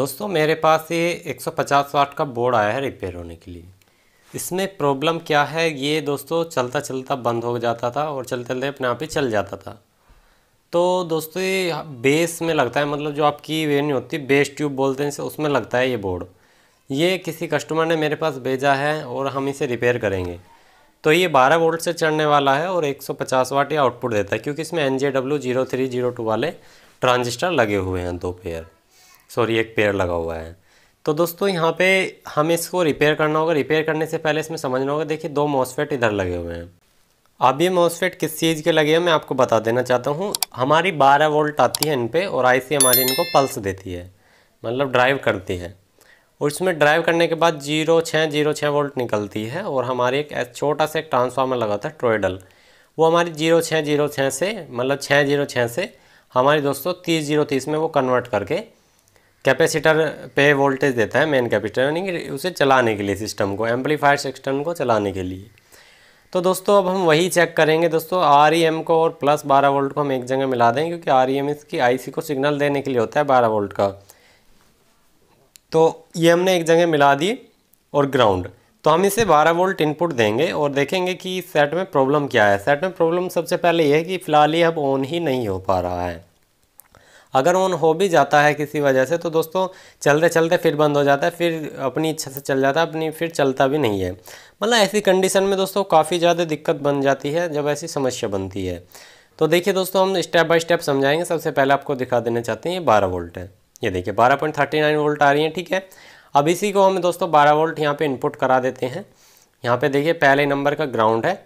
दोस्तों मेरे पास ये 150 वाट का बोर्ड आया है रिपेयर होने के लिए इसमें प्रॉब्लम क्या है ये दोस्तों चलता चलता बंद हो जाता था और चलते चलते अपने आप ही चल जाता था तो दोस्तों ये बेस में लगता है मतलब जो आपकी वे नहीं होती है बेस ट्यूब बोलते हैं उसमें लगता है ये बोर्ड ये किसी कस्टमर ने मेरे पास भेजा है और हम इसे रिपेयर करेंगे तो ये 12 वोल्ट से चढ़ने वाला है और 150 वाट ये आउटपुट देता है क्योंकि इसमें N J W zero three zero two वाले ट्रांजिस्टर लगे हुए हैं दो पेयर सॉरी एक पेयर लगा हुआ है तो दोस्तों यहाँ पे हम इसको रिपेयर करना होगा रिपेयर करने से पहले इसमें समझना होगा देखिए दो मॉसफेट इधर लगे हुए हैं अब ये मॉसफेट किस चीज़ के लगे हैं मैं आपको बता देना चाहता हूँ हमारी 12 वोल्ट आती है इन पर और आईसी हमारी इनको पल्स देती है मतलब ड्राइव करती है और इसमें ड्राइव करने के बाद जीरो छः जीरो छः वोल्ट निकलती है और हमारे एक छोटा सा एक ट्रांसफार्मर लगा था है वो हमारी जीरो छः जीरो छः से मतलब छः जीरो छः से हमारी दोस्तों तीस जीरो तीस में वो कन्वर्ट करके कैपेसिटर पे वोल्टेज देता है मेन कैपेसिटर यानी कि उसे चलाने के लिए सिस्टम को एम्पलीफायर सिस्टम को चलाने के लिए तो दोस्तों अब हम वही चेक करेंगे दोस्तों आर ई एम को और प्लस बारह वोल्ट को हम एक जगह मिला दें क्योंकि आर ई एम इसकी आई सी को सिग्नल देने के लिए होता है बारह वोल्ट का तो ये हमने एक जगह मिला दी और ग्राउंड तो हम इसे 12 वोल्ट इनपुट देंगे और देखेंगे कि सेट में प्रॉब्लम क्या है सेट में प्रॉब्लम सबसे पहले ये है कि फ़िलहाल ये अब ऑन ही नहीं हो पा रहा है अगर ऑन हो भी जाता है किसी वजह से तो दोस्तों चलते चलते फिर बंद हो जाता है फिर अपनी इच्छा से चल जाता है अपनी फिर चलता भी नहीं है मतलब ऐसी कंडीशन में दोस्तों काफ़ी ज़्यादा दिक्कत बन जाती है जब ऐसी समस्या बनती है तो देखिए दोस्तों हम स्टेप बाय स्टेप समझाएंगे सबसे पहले आपको दिखा देना चाहते हैं ये बारह वोल्ट है ये देखिए बारह पॉइंट थर्टी नाइन वोल्ट आ रही है ठीक है अब इसी को हम दोस्तों बारह वोल्ट यहाँ पर इनपुट करा देते हैं यहाँ पे देखिए पहले नंबर का ग्राउंड है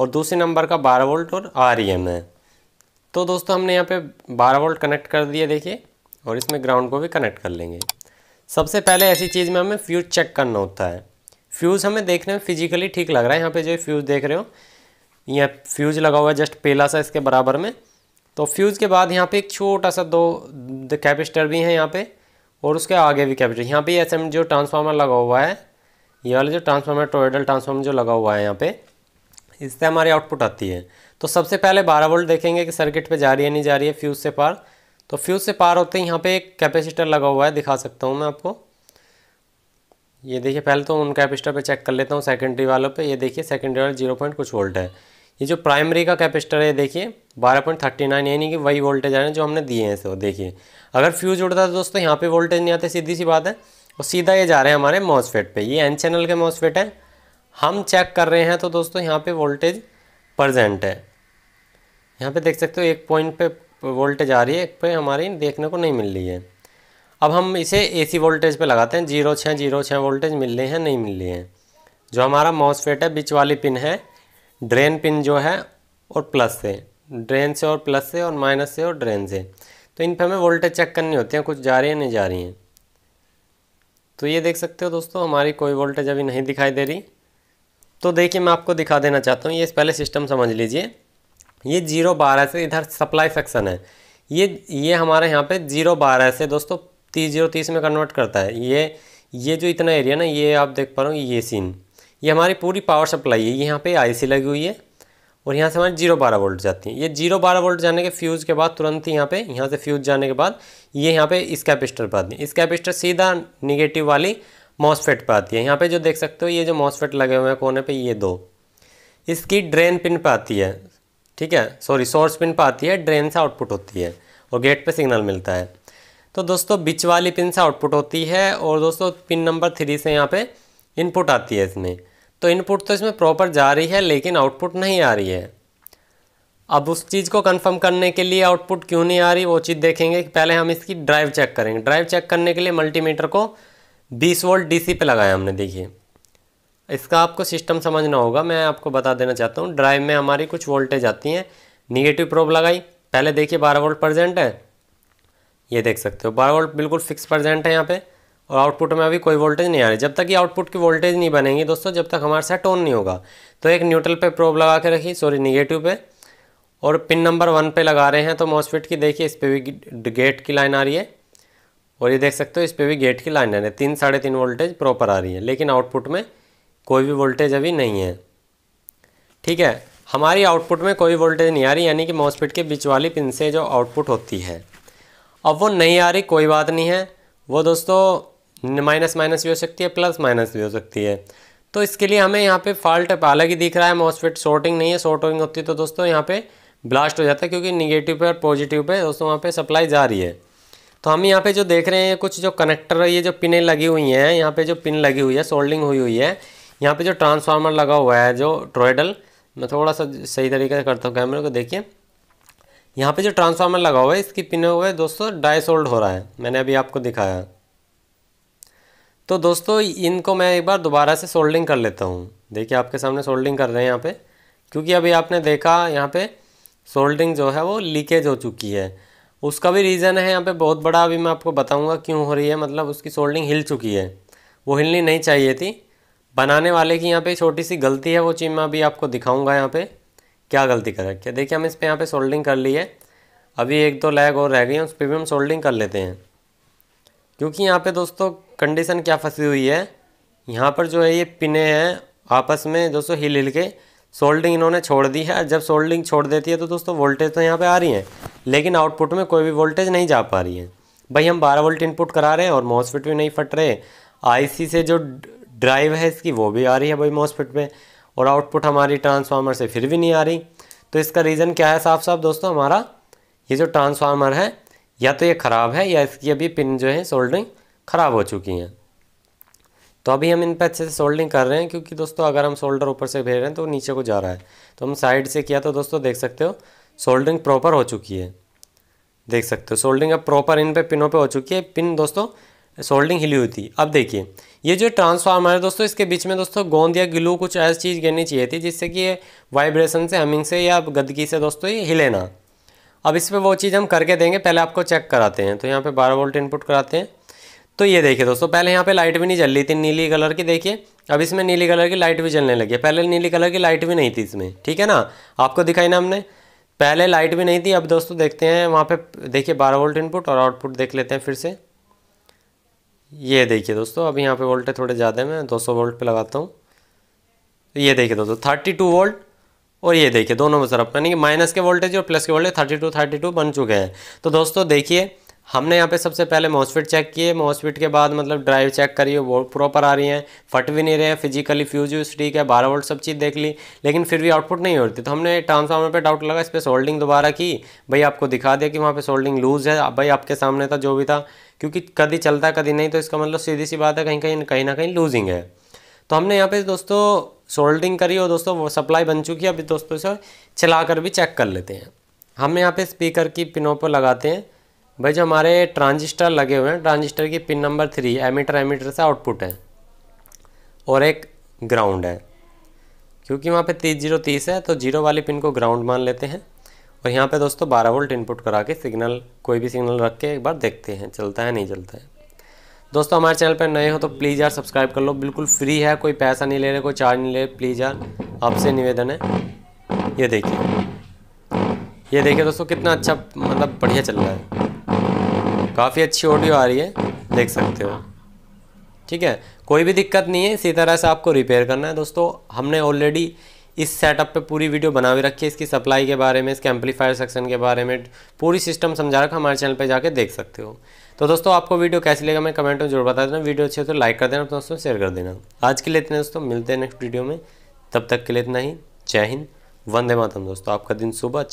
और दूसरे नंबर का बारह वोल्ट और आर ई एम है तो दोस्तों हमने यहाँ पे 12 वोल्ट कनेक्ट कर दिया देखिए और इसमें ग्राउंड को भी कनेक्ट कर लेंगे सबसे पहले ऐसी चीज़ में हमें फ्यूज़ चेक करना होता है फ्यूज़ हमें देखने में फिजिकली ठीक लग रहा है यहाँ पे जो फ्यूज़ देख रहे हो यहाँ फ्यूज़ लगा हुआ है जस्ट पेला सा इसके बराबर में तो फ्यूज़ के बाद यहाँ पर एक छोटा सा दो कैपिस्टर भी हैं यहाँ पर और उसके आगे भी कैपिस्टर यहाँ पर एस जो ट्रांसफार्मर लगा हुआ है ये वाला जो ट्रांसफार्मर टोयडल ट्रांसफार्मर जो लगा हुआ है यहाँ पर इससे हमारी आउटपुट आती है तो सबसे पहले 12 वोल्ट देखेंगे कि सर्किट पे जा रही है नहीं जा रही है फ्यूज़ से पार तो फ्यूज़ से पार होते ही यहाँ पे एक कैपेसिटर लगा हुआ है दिखा सकता हूँ मैं आपको ये देखिए पहले तो उन कैपेसिटर पे चेक कर लेता हूँ सेकेंडरी वालों पे ये देखिए सेकेंडरी वाले जीरो पॉइंट कुछ वोल्ट है ये जो प्राइमरी का कैपेसिटर है देखिए बारह पॉइंट थर्टी नाइन यानी कि वही वोल्टेज आ रहे हैं जो हमने दिए हैं सो देखिए अगर फ्यूज उड़ता तो दोस्तों यहाँ पे वोल्टेज नहीं आते सीधी सी बात है और सीधा ये जा रहे हैं हमारे मॉसफेट पर ये एन चैनल के मॉसफेट हैं हम चेक कर रहे हैं तो दोस्तों यहाँ पर वोल्टेज प्रजेंट है यहाँ पे देख सकते हो एक पॉइंट पे वोल्टेज आ रही है एक पे हमारी देखने को नहीं मिल रही है अब हम इसे एसी वोल्टेज पे लगाते हैं जीरो छः जीरो छः वोल्टेज मिल रही है नहीं मिल रही है जो हमारा मॉसफेट है बीच वाली पिन है ड्रेन पिन जो है और प्लस से ड्रेन से और प्लस से और माइनस से और ड्रेन से तो इन पर हमें वोल्टेज चेक करनी होती है कुछ जा रही है नहीं जा रही हैं तो ये देख सकते हो दोस्तों हमारी कोई वोल्टेज अभी नहीं दिखाई दे रही तो देखिए मैं आपको दिखा देना चाहता हूँ ये पहले सिस्टम समझ लीजिए ये जीरो बारह से इधर सप्लाई सेक्शन है ये ये हमारे यहाँ पे जीरो बारह से दोस्तों तीस जीरो तीस में कन्वर्ट करता है ये ये जो इतना एरिया ना ये आप देख पा रहे हो ये सीन ये हमारी पूरी पावर सप्लाई है यहाँ पे आईसी लगी हुई है और यहाँ से हमारी जीरो बारह वोल्ट जाती है ये जीरो बारह वोल्ट जाने के फ्यूज़ के बाद तुरंत ही यहाँ पे यहाँ से फ्यूज़ जाने के बाद ये यहाँ पे इस कैपेसिटर पर आती है इस कैपेसिटर सीधा निगेटिव वाली मॉसफेट पर आती है यहाँ पे जो देख सकते हो ये जो मॉसफेट लगे हुए हैं कोने पे ये दो इसकी ड्रेन पिन पर आती है ठीक है सॉरी सोर्स पिन पर आती है ड्रेन से आउटपुट होती है और गेट पे सिग्नल मिलता है तो दोस्तों बिच वाली पिन से आउटपुट होती है और दोस्तों पिन नंबर थ्री से यहाँ पर इनपुट आती है इसमें तो इनपुट तो इसमें प्रॉपर जा रही है लेकिन आउटपुट नहीं आ रही है अब उस चीज़ को कंफर्म करने के लिए आउटपुट क्यों नहीं आ रही वो चीज़ देखेंगे कि पहले हम इसकी ड्राइव चेक करेंगे ड्राइव चेक करने के लिए मल्टीमीटर को बीस वोल्ट डीसी पे लगाया हमने देखिए इसका आपको सिस्टम समझना होगा मैं आपको बता देना चाहता हूँ ड्राइव में हमारी कुछ वोल्टेज आती हैं निगेटिव प्रोब लगाई पहले देखिए बारह वोल्ट प्रजेंट है ये देख सकते हो बारह वोल्ट बिल्कुल फिक्स प्रजेंट है यहाँ पे और आउटपुट में अभी कोई वोल्टेज नहीं आ रही जब तक ये आउटपुट की वोल्टेज नहीं बनेगी दोस्तों जब तक हमारे साथ टोन नहीं होगा तो एक न्यूट्रल पे प्रोब लगा के रखी सॉरी निगेटिव पे और पिन नंबर वन पे लगा रहे हैं तो मॉसफिट की देखिए इस पर भी गेट की लाइन आ रही है और ये देख सकते हो इस पर भी गेट की लाइन है तीन साढ़े तीन वोल्टेज प्रॉपर आ रही है लेकिन आउटपुट में कोई भी वोल्टेज अभी नहीं है ठीक है हमारी आउटपुट में कोई वोल्टेज नहीं आ रही यानी कि मॉसपिट के बीच वाली पिन से जो आउटपुट होती है अब वो नहीं आ रही कोई बात नहीं है वो दोस्तों माइनस माइनस भी हो सकती है प्लस माइनस भी हो सकती है तो इसके लिए हमें यहाँ पे फॉल्ट अलग ही दिख रहा है मॉसफिट शॉर्टिंग नहीं है शॉर्टिंग होती है तो दोस्तों यहाँ पे ब्लास्ट हो जाता है क्योंकि निगेटिव पे और पॉजिटिव पे दोस्तों वहाँ पे सप्लाई जा रही है तो हम यहाँ पे जो देख रहे हैं कुछ जो कनेक्टर ये जो पिनें लगी हुई हैं यहाँ पे जो पिन लगी हुई है सोल्डिंग हुई हुई है यहाँ पे जो ट्रांसफार्मर लगा हुआ है जो ट्रोइडल मैं थोड़ा सा सही तरीके से करता हूँ कैमरे को देखिए यहाँ पे जो ट्रांसफार्मर लगा हुआ है इसकी पिन हुए दोस्तों डाई सोल्ड हो रहा है मैंने अभी आपको दिखाया तो दोस्तों इनको मैं एक बार दोबारा से सोल्डिंग कर लेता हूँ देखिए आपके सामने सोल्डिंग कर रहे हैं यहाँ पर क्योंकि अभी आपने देखा यहाँ पर सोल्डिंग जो है वो लीकेज हो चुकी है उसका भी रीज़न है यहाँ पे बहुत बड़ा अभी मैं आपको बताऊँगा क्यों हो रही है मतलब उसकी सोल्डिंग हिल चुकी है वो हिलनी नहीं चाहिए थी बनाने वाले की यहाँ पे छोटी सी गलती है वो चीज़ मैं अभी आपको दिखाऊँगा यहाँ पर क्या गलती कर रखी है देखिए हम इस पर यहाँ पर सोल्डिंग कर ली है अभी एक दो लैग और रह गई है उस पर भी हम सोल्डिंग कर लेते हैं क्योंकि यहाँ पर दोस्तों कंडीशन क्या फंसी हुई है यहाँ पर जो है ये पिने हैं आपस में दोस्तों हिल हिल के सोल्डिंग इन्होंने छोड़ दी है जब सोल्डिंग छोड़ देती है तो दोस्तों वोल्टेज तो यहाँ पे आ रही है लेकिन आउटपुट में कोई भी वोल्टेज नहीं जा पा रही है भाई हम 12 वोल्ट इनपुट करा रहे हैं और मॉसफिट भी नहीं फट रहे आईसी से जो ड्राइव है इसकी वो भी आ रही है भाई मॉसफिट पे और आउटपुट हमारी ट्रांसफार्मर से फिर भी नहीं आ रही तो इसका रीज़न क्या है साफ साफ दोस्तों हमारा ये जो ट्रांसफार्मर है या तो ये ख़राब है या इसकी अभी पिन जो है सोल्डरिंग ख़राब हो चुकी हैं तो अभी हम इन पर अच्छे से सोल्डरिंग कर रहे हैं क्योंकि दोस्तों अगर हम सोल्डर ऊपर से भेज रहे हैं तो नीचे को जा रहा है तो हम साइड से किया तो दोस्तों देख सकते हो सोल्डरिंग प्रॉपर हो चुकी है देख सकते हो सोल्डरिंग अब प्रॉपर इन पे पिनों पे हो चुकी है पिन दोस्तों सोल्डिंग हिली हुई थी अब देखिए ये जो ट्रांसफार्मर है दोस्तों इसके बीच में दोस्तों गोंद या ग्लू कुछ ऐसी चीज़ गिरनी चाहिए थी जिससे कि ये वाइब्रेशन से हमिंग से या गदगी से दोस्तों ये हिले ना अब इस पर वो चीज़ हम करके देंगे पहले आपको चेक कराते हैं तो यहाँ पे बारह वोल्ट इनपुट कराते हैं तो ये देखिए दोस्तों पहले यहाँ पे लाइट भी नहीं जल रही थी नीली कलर की देखिए अब इसमें नीली कलर की लाइट भी जलने लगी है पहले नीली कलर की लाइट भी नहीं थी इसमें ठीक है ना आपको दिखाई ना हमने पहले लाइट भी नहीं थी अब दोस्तों देखते हैं वहाँ पे देखिए 12 वोल्ट इनपुट और आउटपुट देख लेते हैं फिर से ये देखिए दोस्तों अब यहाँ पे वोल्टेज थोड़े ज़्यादा है मैं 200 वोल्ट पे लगाता हूँ ये देखिए दोस्तों 32 वोल्ट और ये देखिए दोनों में सर अपना यानी कि माइनस के वोल्टेज और प्लस के वोल्टेज थर्टी टू बन चुके हैं तो दोस्तों देखिए हमने यहाँ पे सबसे पहले मॉसफिट चेक किए मॉसफिट के बाद मतलब ड्राइव चेक करिए वो प्रॉपर आ रही हैं फट भी नहीं रहे हैं फिजिकली फ्यूज व्यूज ठीक है बारह वोल्ट सब चीज़ देख ली लेकिन फिर भी आउटपुट नहीं हो रही तो हमने ट्रांसफार्मर पे डाउट लगा इस पर सोल्डिंग दोबारा की भाई आपको दिखा दिया कि वहाँ पर सोल्डिंग लूज़ है भाई आपके सामने था जो भी था क्योंकि कभी चलता कभी नहीं तो इसका मतलब सीधी सी बात है कहीं कहीं कहीं ना कहीं लूजिंग है तो हमने यहाँ पे दोस्तों सोल्डिंग करी और दोस्तों वो सप्लाई बन चुकी है अभी दोस्तों से चला कर भी चेक कर लेते हैं हम यहाँ पे स्पीकर की पिनों पर लगाते हैं भाई जो हमारे ट्रांजिस्टर लगे हुए हैं ट्रांजिस्टर की pin number three ammeter ammeter से आउटपुट है और एक ग्राउंड है क्योंकि वहाँ पे तीस जीरो तीस है तो जीरो वाली पिन को ग्राउंड मान लेते हैं और यहाँ पे दोस्तों बारह वोल्ट इनपुट करा के सिग्नल कोई भी सिग्नल रख के एक बार देखते हैं चलता है नहीं चलता है दोस्तों हमारे चैनल पर नए हो तो प्लीज़ यार सब्सक्राइब कर लो बिल्कुल फ्री है कोई पैसा नहीं ले रहे कोई चार्ज नहीं ले प्लीज़ यार आपसे निवेदन है ये देखिए ये देखिए दोस्तों कितना अच्छा मतलब बढ़िया चल रहा है काफ़ी अच्छी ऑडियो आ रही है देख सकते हो ठीक है कोई भी दिक्कत नहीं है इसी तरह से आपको रिपेयर करना है दोस्तों हमने ऑलरेडी इस सेटअप पे पूरी वीडियो बना भी रखी है इसकी सप्लाई के बारे में इसके एम्पलीफायर सेक्शन के बारे में पूरी सिस्टम समझा रखा हमारे चैनल पे जाके देख सकते हो तो दोस्तों आपको वीडियो कैसी लगा मैं कमेंट में जरूर बता देना वीडियो अच्छी हो तो लाइक कर देना दोस्तों शेयर कर देना आज के लिए इतने दोस्तों मिलते हैं नेक्स्ट वीडियो में तब तक के लिए इतना ही जय हिंद वंदे मातम दोस्तों आपका दिन सुबह